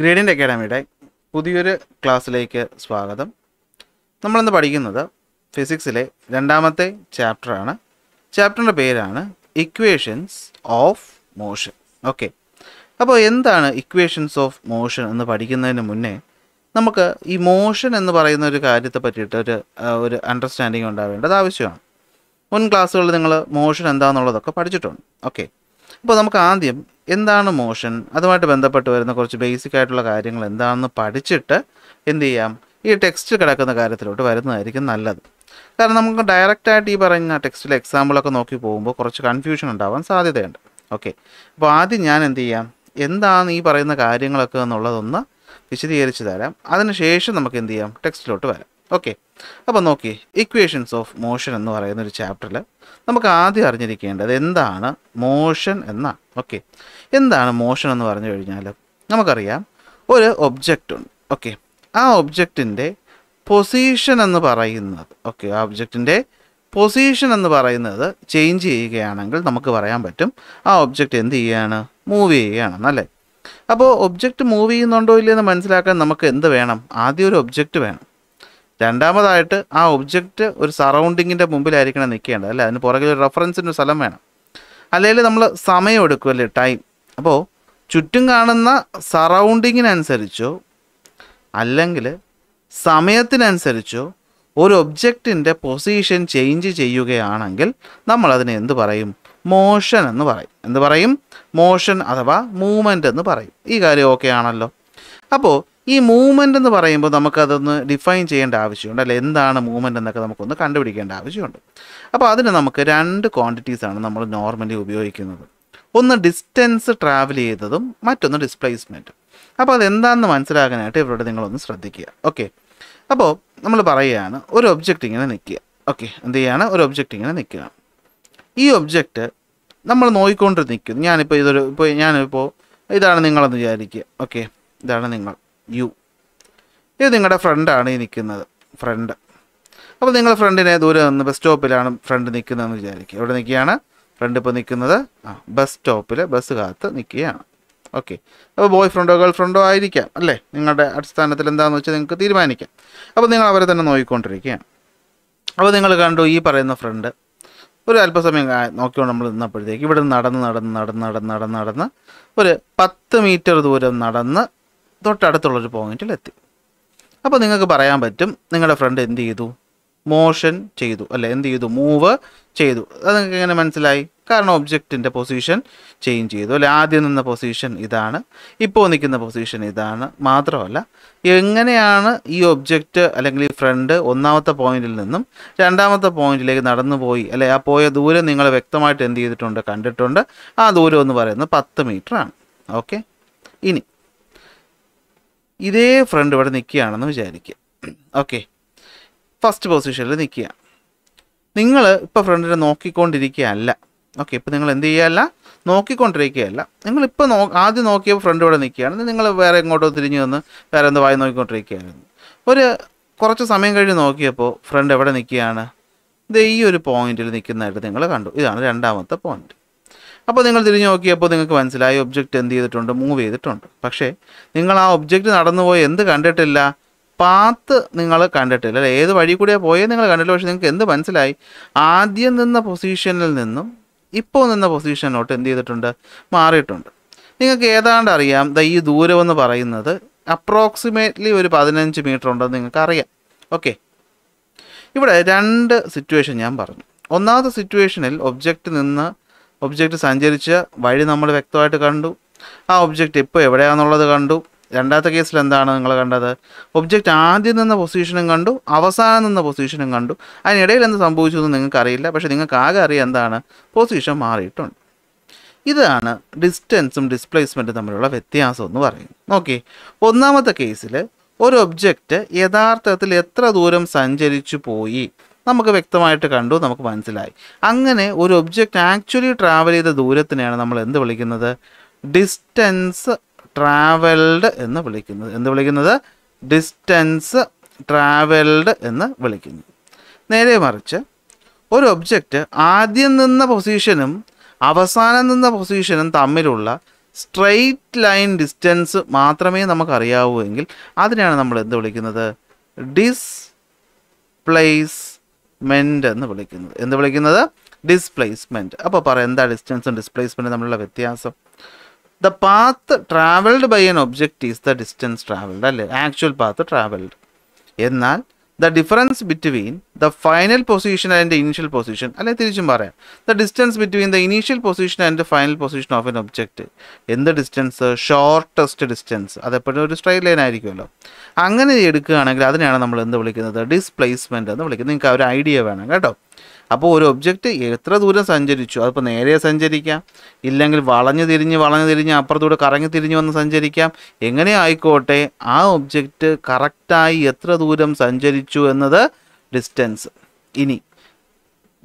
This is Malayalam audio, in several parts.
ഗ്രേഡിയൻ്റ് അക്കാഡമിയുടെ പുതിയൊരു ക്ലാസ്സിലേക്ക് സ്വാഗതം നമ്മളിന്ന് പഠിക്കുന്നത് ഫിസിക്സിലെ രണ്ടാമത്തെ ചാപ്റ്ററാണ് ചാപ്റ്ററിൻ്റെ പേരാണ് ഇക്വേഷൻസ് ഓഫ് മോഷൻ ഓക്കെ അപ്പോൾ എന്താണ് ഇക്വേഷൻസ് ഓഫ് മോഷൻ എന്ന് പഠിക്കുന്നതിന് മുന്നേ നമുക്ക് ഈ മോഷൻ എന്ന് പറയുന്ന ഒരു കാര്യത്തെ പറ്റിയിട്ട് ഒരു ഒരു അണ്ടർസ്റ്റാൻഡിങ് ഉണ്ടാവേണ്ടത് ആവശ്യമാണ് മുൻ ക്ലാസ്സുകളിൽ നിങ്ങൾ മോഷൻ എന്താണെന്നുള്ളതൊക്കെ പഠിച്ചിട്ടുണ്ട് ഓക്കെ അപ്പോൾ നമുക്ക് ആദ്യം എന്താണ് മോഷൻ അതുമായിട്ട് ബന്ധപ്പെട്ട് വരുന്ന കുറച്ച് ബേസിക് ആയിട്ടുള്ള കാര്യങ്ങൾ എന്താണെന്ന് പഠിച്ചിട്ട് എന്ത് ചെയ്യാം ഈ ടെക്സ്റ്റ് കിടക്കുന്ന കാര്യത്തിലോട്ട് വരുന്നതായിരിക്കും നല്ലത് കാരണം നമുക്ക് ഡയറക്റ്റായിട്ട് ഈ പറയുന്ന ടെക്സ്റ്റിലെ എക്സാമ്പിളൊക്കെ നോക്കി പോകുമ്പോൾ കുറച്ച് കൺഫ്യൂഷൻ ഉണ്ടാവാൻ സാധ്യതയുണ്ട് ഓക്കെ അപ്പോൾ ആദ്യം ഞാൻ എന്ത് ചെയ്യാം എന്താണ് ഈ പറയുന്ന കാര്യങ്ങളൊക്കെ എന്നുള്ളതൊന്ന് വിശദീകരിച്ച് തരാം അതിനുശേഷം നമുക്ക് എന്ത് ചെയ്യാം ടെക്സ്റ്റിലോട്ട് വരാം ഓക്കെ അപ്പോൾ നോക്കി ഇക്വേഷൻസ് ഓഫ് മോഷൻ എന്ന് പറയുന്ന ഒരു ചാപ്റ്ററിൽ നമുക്ക് ആദ്യം അറിഞ്ഞിരിക്കേണ്ടത് എന്താണ് മോഷൻ എന്നാണ് ഓക്കെ എന്താണ് മോഷൻ എന്ന് പറഞ്ഞു കഴിഞ്ഞാൽ നമുക്കറിയാം ഒരു ഒബ്ജക്റ്റ് ഉണ്ട് ഓക്കെ ആ ഒബ്ജക്റ്റിൻ്റെ പൊസിഷൻ എന്ന് പറയുന്നത് ഓക്കെ ആ ഒബ്ജക്റ്റിൻ്റെ പൊസിഷൻ എന്ന് പറയുന്നത് ചേഞ്ച് ചെയ്യുകയാണെങ്കിൽ നമുക്ക് പറയാൻ പറ്റും ആ ഒബ്ജക്റ്റ് എന്ത് ചെയ്യുകയാണ് മൂവ് ചെയ്യുകയാണെന്നല്ലേ അപ്പോൾ ഒബ്ജക്റ്റ് മൂവ് ചെയ്യുന്നുണ്ടോ ഇല്ലയെന്ന് മനസ്സിലാക്കാൻ നമുക്ക് എന്ത് വേണം ആദ്യം ഒരു ഒബ്ജക്റ്റ് വേണം രണ്ടാമതായിട്ട് ആ ഒബ്ജക്റ്റ് ഒരു സറൗണ്ടിങ്ങിൻ്റെ മുമ്പിലായിരിക്കണം നിൽക്കേണ്ടത് അല്ലേ അതിന് പുറകിൽ ഒരു റെഫറൻസിൻ്റെ സ്ഥലം വേണം അല്ലെങ്കിൽ നമ്മൾ സമയം എടുക്കും അല്ലേ ടൈം അപ്പോൾ ചുറ്റും കാണുന്ന സറൗണ്ടിങ്ങിനനുസരിച്ചോ അല്ലെങ്കിൽ സമയത്തിനനുസരിച്ചോ ഒരു ഒബ്ജക്റ്റിൻ്റെ പൊസിഷൻ ചേഞ്ച് ചെയ്യുകയാണെങ്കിൽ അതിനെ എന്ത് പറയും മോഷൻ എന്ന് പറയും എന്ത് പറയും മോഷൻ അഥവാ മൂവ്മെൻ്റ് എന്ന് പറയും ഈ കാര്യം ഓക്കെ ആണല്ലോ അപ്പോൾ ഈ മൂവ്മെൻ്റ് എന്ന് പറയുമ്പോൾ നമുക്കതൊന്ന് ഡിഫൈൻ ചെയ്യേണ്ട ആവശ്യമുണ്ട് അല്ലെ എന്താണ് മൂവ്മെൻ്റ് എന്നൊക്കെ നമുക്കൊന്ന് കണ്ടുപിടിക്കേണ്ട ആവശ്യമുണ്ട് അപ്പോൾ അതിന് നമുക്ക് രണ്ട് ക്വാണ്ടിറ്റീസാണ് നമ്മൾ നോർമലി ഉപയോഗിക്കുന്നത് ഒന്ന് ഡിസ്റ്റൻസ് ട്രാവൽ ചെയ്തതും മറ്റൊന്ന് ഡിസ്പ്ലേസ്മെൻറ്റ് അപ്പോൾ അതെന്താണെന്ന് മനസ്സിലാക്കാനായിട്ട് ഇവരോട് നിങ്ങളൊന്ന് ശ്രദ്ധിക്കുക ഓക്കെ അപ്പോൾ നമ്മൾ പറയുകയാണ് ഒരു ഒബ്ജക്റ്റ് ഇങ്ങനെ നിൽക്കുക ഓക്കെ എന്ത് ചെയ്യുകയാണ് ഒരു ഒബ്ജക്റ്റ് ഇങ്ങനെ നിൽക്കുക ഈ ഒബ്ജക്റ്റ് നമ്മൾ നോയിക്കൊണ്ട് നിൽക്കുന്നു ഞാനിപ്പോൾ ഇതൊരു ഇപ്പോൾ ഞാനിപ്പോൾ ഇതാണ് നിങ്ങളെന്ന് വിചാരിക്കുക ഓക്കെ ഇതാണ് നിങ്ങൾ യു ഇത് നിങ്ങളുടെ ഫ്രണ്ടാണ് ഈ നിൽക്കുന്നത് ഫ്രണ്ട് അപ്പോൾ നിങ്ങൾ ഫ്രണ്ടിനെ ദൂരെ നിന്ന് ബസ് സ്റ്റോപ്പിലാണ് ഫ്രണ്ട് നിൽക്കുന്നതെന്ന് വിചാരിക്കുക എവിടെ നിൽക്കുകയാണ് ഫ്രണ്ട് ഇപ്പോൾ നിൽക്കുന്നത് ആ ബസ് സ്റ്റോപ്പിൽ ബസ് കാത്ത് നിൽക്കുകയാണ് ഓക്കെ അപ്പോൾ ബോയ് ഫ്രണ്ടോ ഗേൾ ഫ്രണ്ടോ ആയിരിക്കാം അല്ലേ നിങ്ങളുടെ അടിസ്ഥാനത്തിൽ എന്താണെന്ന് വെച്ചാൽ നിങ്ങൾക്ക് തീരുമാനിക്കാം അപ്പോൾ നിങ്ങൾ അവരെ തന്നെ നോക്കിക്കൊണ്ടിരിക്കുകയാണ് അപ്പോൾ നിങ്ങൾ കണ്ടു ഈ പറയുന്ന ഫ്രണ്ട് ഒരു അല്പസമയം നോക്കിയോ നമ്മൾ നിന്നപ്പോഴത്തേക്ക് ഇവിടെ നടന്ന് നടന്ന് നടന്ന് നടന്ന് നടന്ന് നടന്ന് ഒരു പത്ത് മീറ്റർ ദൂരം നടന്ന് തൊട്ടടുത്തുള്ളൊരു പോയിന്റിലെത്തി അപ്പോൾ നിങ്ങൾക്ക് പറയാൻ പറ്റും നിങ്ങളുടെ ഫ്രണ്ട് എന്ത് ചെയ്തു മോഷൻ ചെയ്തു അല്ലെ എന്ത് ചെയ്തു മൂവ് ചെയ്തു അത് നിങ്ങൾക്ക് എങ്ങനെ മനസ്സിലായി കാരണം ഒബ്ജക്റ്റിൻ്റെ പൊസിഷൻ ചേഞ്ച് ചെയ്തു അല്ലെ ആദ്യം നിന്ന പൊസിഷൻ ഇതാണ് ഇപ്പോൾ നിൽക്കുന്ന പൊസിഷൻ ഇതാണ് മാത്രമല്ല എങ്ങനെയാണ് ഈ ഒബ്ജക്റ്റ് അല്ലെങ്കിൽ ഈ ഫ്രണ്ട് ഒന്നാമത്തെ പോയിന്റിൽ നിന്നും രണ്ടാമത്തെ പോയിന്റിലേക്ക് നടന്നു പോയി അല്ലെ ആ പോയ ദൂരം നിങ്ങൾ വ്യക്തമായിട്ട് എന്ത് ചെയ്തിട്ടുണ്ട് കണ്ടിട്ടുണ്ട് ആ ദൂരം എന്ന് പറയുന്നത് പത്ത് മീറ്റർ ആണ് ഓക്കെ ഇനി ഇതേ ഫ്രണ്ട് ഇവിടെ നിൽക്കുകയാണെന്ന് വിചാരിക്കുക ഓക്കെ ഫസ്റ്റ് പൊസിഷനിൽ നിൽക്കുക നിങ്ങൾ ഇപ്പോൾ ഫ്രണ്ടിനെ നോക്കിക്കൊണ്ടിരിക്കുകയല്ല ഓക്കെ ഇപ്പോൾ നിങ്ങൾ എന്ത് ചെയ്യുകയല്ല നോക്കിക്കൊണ്ടിരിക്കുകയല്ല നിങ്ങളിപ്പോൾ നോ ആദ്യം നോക്കിയപ്പോൾ ഫ്രണ്ട് ഇവിടെ നിൽക്കുകയാണ് നിങ്ങൾ വേറെ എങ്ങോട്ടോ തിരിഞ്ഞു വന്ന് വേറെ എന്തോ വായി നോക്കിക്കൊണ്ടിരിക്കുകയായിരുന്നു ഒരു കുറച്ച് സമയം കഴിഞ്ഞ് നോക്കിയപ്പോൾ ഫ്രണ്ട് എവിടെ നിൽക്കുകയാണ് ഇത് ഈ ഒരു പോയിന്റിൽ നിൽക്കുന്നതായിട്ട് നിങ്ങൾ കണ്ടു ഇതാണ് രണ്ടാമത്തെ പോയിന്റ് അപ്പോൾ നിങ്ങൾ തിരിഞ്ഞു നോക്കിയപ്പോൾ നിങ്ങൾക്ക് മനസ്സിലായി ഒബ്ജക്റ്റ് എന്ത് ചെയ്തിട്ടുണ്ട് മൂവ് ചെയ്തിട്ടുണ്ട് പക്ഷേ നിങ്ങൾ ആ ഒബ്ജക്റ്റ് നടന്നുപോയി എന്ത് കണ്ടിട്ടില്ല പാത്ത് നിങ്ങൾ കണ്ടിട്ടില്ല അല്ലെ ഏത് വഴി കൂടിയാണ് പോയത് നിങ്ങൾ കണ്ടിട്ടില്ല പക്ഷേ നിങ്ങൾക്ക് എന്ത് മനസ്സിലായി ആദ്യം നിന്ന പൊസിഷനിൽ നിന്നും ഇപ്പോൾ നിന്ന പൊസിഷനിലോട്ട് എന്ത് ചെയ്തിട്ടുണ്ട് മാറിയിട്ടുണ്ട് നിങ്ങൾക്ക് ഏതാണ്ട് അറിയാം ദ ഈ ദൂരമെന്ന് പറയുന്നത് അപ്രോക്സിമേറ്റ്ലി ഒരു പതിനഞ്ച് മീറ്റർ ഉണ്ടെന്ന് നിങ്ങൾക്ക് അറിയാം ഓക്കെ ഇവിടെ രണ്ട് സിറ്റുവേഷൻ ഞാൻ പറഞ്ഞു ഒന്നാമത്തെ സിറ്റുവേഷനിൽ ഒബ്ജക്റ്റ് നിന്ന് ഒബ്ജക്റ്റ് സഞ്ചരിച്ച വഴി നമ്മൾ വ്യക്തമായിട്ട് കണ്ടു ആ ഒബ്ജക്റ്റ് ഇപ്പോൾ എവിടെയാണെന്നുള്ളത് കണ്ടു രണ്ടാമത്തെ കേസിൽ എന്താണ് നിങ്ങൾ കണ്ടത് ഒബ്ജക്റ്റ് ആദ്യം നിന്ന പൊസിഷനും കണ്ടു അവസാനം നിന്ന പൊസിഷനും കണ്ടു അതിനിടയിൽ എന്ത് സംഭവിച്ചു എന്ന് നിങ്ങൾക്ക് അറിയില്ല പക്ഷേ നിങ്ങൾക്ക് ആകെ അറിയാം എന്താണ് പൊസിഷൻ മാറിയിട്ടുണ്ട് ഇതാണ് ഡിസ്റ്റൻസും ഡിസ്പ്ലേസ്മെൻറ്റും തമ്മിലുള്ള വ്യത്യാസം എന്ന് പറയുന്നത് നോക്കി ഒന്നാമത്തെ കേസിൽ ഒരു ഒബ്ജക്റ്റ് യഥാർത്ഥത്തിൽ എത്ര ദൂരം സഞ്ചരിച്ചു പോയി നമുക്ക് വ്യക്തമായിട്ട് കണ്ടു നമുക്ക് മനസ്സിലായി അങ്ങനെ ഒരു ഒബ്ജക്റ്റ് ആക്ച്വലി ട്രാവൽ ചെയ്ത ദൂരത്തിനെയാണ് നമ്മൾ എന്ത് വിളിക്കുന്നത് ഡിസ്റ്റൻസ് ട്രാവൽഡ് എന്ന് വിളിക്കുന്നത് എന്ത് വിളിക്കുന്നത് ഡിസ്റ്റൻസ് ട്രാവൽഡ് എന്ന് വിളിക്കുന്നു നേരെ മറിച്ച് ഒരു ഒബ്ജക്റ്റ് ആദ്യം നിന്ന പൊസിഷനും അവസാനം നിന്ന പൊസിഷനും തമ്മിലുള്ള സ്ട്രെയിറ്റ് ലൈൻ ഡിസ്റ്റൻസ് മാത്രമേ നമുക്കറിയാവൂ എങ്കിൽ അതിനെയാണ് നമ്മൾ എന്ത് വിളിക്കുന്നത് ഡിസ് പ്ലേസ് ഡിസ്പ്ലേസ്മെൻ്റ് എന്ന് വിളിക്കുന്നത് എന്ത് വിളിക്കുന്നത് ഡിസ്പ്ലേസ്മെൻറ്റ് അപ്പോൾ പറയാം എന്താ ഡിസ്റ്റൻസും ഡിസ്പ്ലേസ്മെൻറ്റും തമ്മിലുള്ള വ്യത്യാസം the path travelled by an object is the distance travelled അല്ലേ ആക്ച്വൽ പാത്ത് ട്രാവൽഡ് എന്നാൽ the difference between the final position and the initial position അല്ലെ തിരിച്ചും പറയാം the distance between the initial position and the final position of an object എന്ത് ഡിസ്റ്റൻസ് ഷോർട്ടസ്റ്റ് ഡിസ്റ്റൻസ് അതെപ്പോഴും ഒരു സ്ട്രൈറ്റ് ലൈൻ ആയിരിക്കുമല്ലോ അങ്ങനെ എടുക്കുകയാണെങ്കിൽ അതിനെയാണ് നമ്മൾ എന്ത് വിളിക്കുന്നത് ഡിസ്പ്ലേസ്മെൻറ്റ് എന്ന് വിളിക്കുന്നത് നിങ്ങൾക്ക് ആ ഒരു ഐഡിയ വേണം കേട്ടോ അപ്പോൾ ഒരു ഒബ്ജക്റ്റ് എത്ര ദൂരം സഞ്ചരിച്ചു അതിപ്പോൾ നേരെ സഞ്ചരിക്കാം ഇല്ലെങ്കിൽ വളഞ്ഞു തിരിഞ്ഞ് വളഞ്ഞു തിരിഞ്ഞ് അപ്പുറത്തൂടെ കറങ്ങി തിരിഞ്ഞ് വന്ന് സഞ്ചരിക്കാം എങ്ങനെ ആയിക്കോട്ടെ ആ ഒബ്ജക്റ്റ് കറക്റ്റായി എത്ര ദൂരം സഞ്ചരിച്ചു എന്നത് ഡിസ്റ്റൻസ് ഇനി